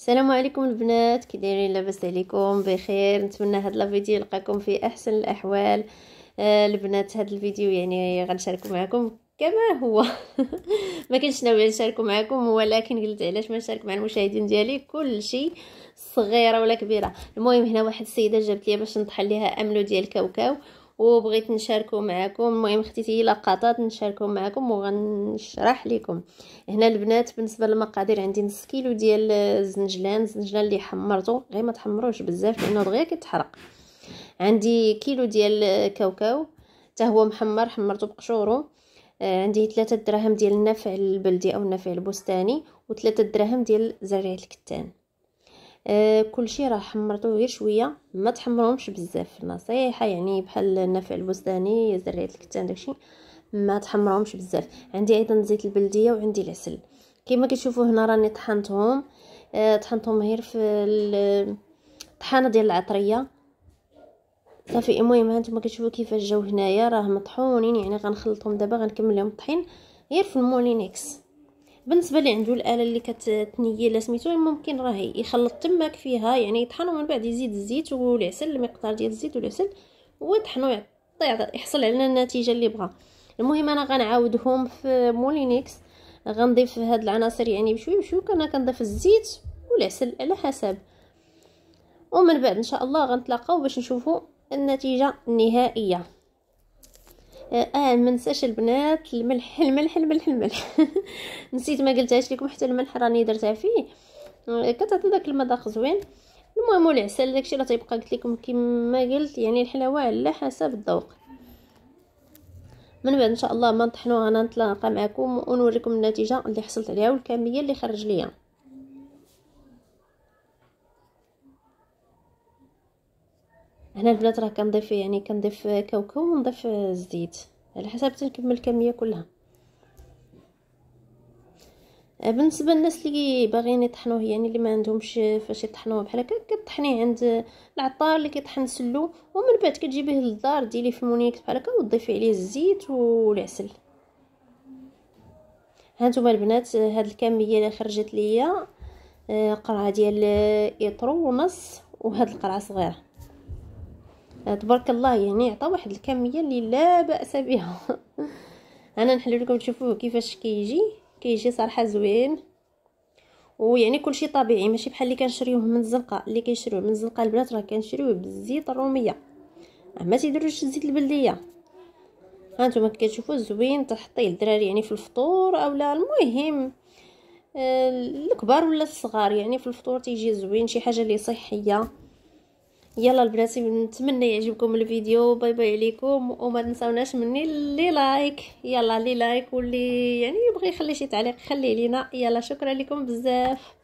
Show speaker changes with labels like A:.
A: السلام عليكم البنات كي دايرين لاباس عليكم بخير نتمنى هاد لا فيديو يلقاكم في احسن الاحوال آه البنات هاد الفيديو يعني غنشاركو معكم كما هو ما كنتش ناويه نشاركو معكم ولكن قلت علاش ما نشارك مع المشاهدين ديالي كل شيء صغيره ولا كبيره المهم هنا واحد السيده جابت لي باش نطحن ليها املو ديال كاوكاو وبغيت نشاركو معكم المهم خديت لقطات نشاركو معكم وغنشرح لكم هنا البنات بالنسبه للمقادير عندي نص كيلو ديال الزنجلان الزنجلان اللي حمرته غير ما تحمروش بزاف لانه دغيا كيتحرق عندي كيلو ديال كاوكاو حتى هو محمر حمرته بقشورو آه، عندي 3 دراهم ديال النفع البلدي او النفع البستاني 3 دراهم ديال زريع الكتان آه كلشي راه حمرته غير شويه ما تحمرهمش بزاف نصيحه يعني بحال النافع البستاني زريعه الكتان داكشي ما تحمرهمش بزاف عندي ايضا زيت البلديه وعندي العسل كما كتشوفوا هنا راني طحنتهم آه طحنتهم غير في الطحانه ديال العطريه صافي المهم ها نتوما كتشوفوا كيفاش جاو هنايا راه مطحونين يعني غنخلطهم دابا غنكمل لهم الطحين غير في المولينكس بالنسبه لي عنده الاله اللي كتنيي لا سميتو ممكن راه يخلط تماك فيها يعني يطحن ومن بعد يزيد الزيت والعسل المقدار ديال الزيت والعسل ويطحنو يحصل على النتيجه اللي بغا المهم انا غنعاودهم في مولينيكس غنضيف هاد العناصر يعني بشوي بشوي انا كنضيف الزيت والعسل على حسب ومن بعد ان شاء الله غنتلاقاو باش نشوفوا النتيجه النهائيه آه،, اه ما نساش البنات الملح الملح الملح الملح نسيت ما قلتهاش لكم حتى الملح راني درتها فيه آه، كتعطي داك المذاق زوين المهم العسل داكشي راه تيبقى قلت لكم كما قلت يعني الحلاوه على حسب الذوق من بعد ان شاء الله ما نطحنوها انا نتلاقى معكم ونوريكم النتيجه اللي حصلت عليها والكميه اللي خرج ليا هنا البنات راه كنضيف يعني كنضيف كاوكاو ونضيف الزيت على حسب تنكمل الكميه كلها آه، بالنسبه للناس اللي باغيين يطحنوه يعني اللي ما عندهمش فاش يطحنوه بحال هكا كطحنيه عند العطار اللي كيطحن سلو ومن بعد كتجيبيه للدار ديريه في مونيك بحال هكا وتضيفي عليه الزيت والعسل هانتوما البنات هاد الكميه اللي خرجت ليا آه، قرعه ديال اطرو ونص وهاد القرعه صغيره آه، تبارك الله يعني عطى واحد الكميه اللي لا باس بها انا نحلو لكم تشوفوه كيفاش كيجي كيجي صراحه زوين ويعني كلشي طبيعي ماشي بحال اللي كنشريوه من الزنقه اللي كنشريوه من الزنقه البنات راه كنشريوه بالزيت الروميه أه، ما تيديروش الزيت البلديه هانتوما كتشوفوا زوين تحطيه الدراري يعني في الفطور اولا المهم آه، الكبار ولا الصغار يعني في الفطور تيجي زوين شي حاجه اللي صحيه يلا البنات نتمنى يعجبكم الفيديو باي باي عليكم وما تنساوناش مني لي لايك يلا لي لايك واللي يعني يبغي يخلي شي تعليق خليه لينا يلا شكرا لكم بزاف